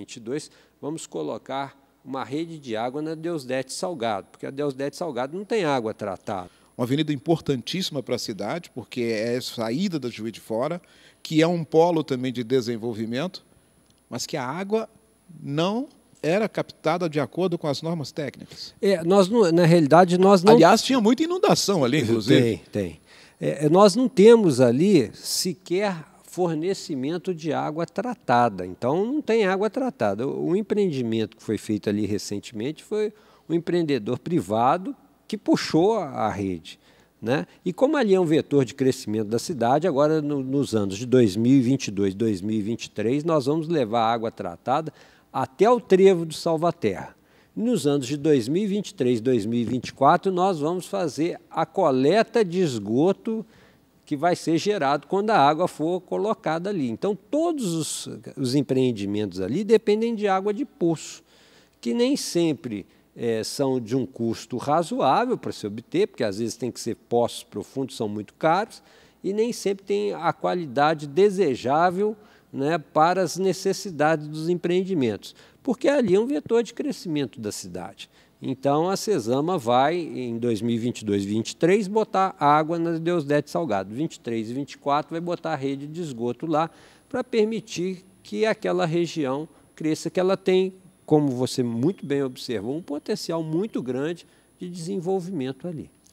22, vamos colocar uma rede de água na Deusdete Salgado, porque a Deusdete Salgado não tem água tratada. Uma avenida importantíssima para a cidade, porque é saída da Juiz de Fora, que é um polo também de desenvolvimento, mas que a água não era captada de acordo com as normas técnicas. É, nós na realidade nós não. Aliás, tinha muita inundação ali, inclusive. Tem, tem. É, nós não temos ali sequer fornecimento de água tratada. Então, não tem água tratada. O empreendimento que foi feito ali recentemente foi um empreendedor privado que puxou a rede. Né? E como ali é um vetor de crescimento da cidade, agora no, nos anos de 2022 2023, nós vamos levar água tratada até o trevo do Salvaterra. Nos anos de 2023 2024, nós vamos fazer a coleta de esgoto que vai ser gerado quando a água for colocada ali. Então, todos os, os empreendimentos ali dependem de água de poço, que nem sempre é, são de um custo razoável para se obter, porque às vezes tem que ser poços profundos, são muito caros, e nem sempre tem a qualidade desejável né, para as necessidades dos empreendimentos, porque ali é um vetor de crescimento da cidade. Então a Cesama vai em 2022-23 botar água nas Deusdete Salgado. 23 e 24 vai botar a rede de esgoto lá para permitir que aquela região cresça, que ela tem, como você muito bem observou, um potencial muito grande de desenvolvimento ali.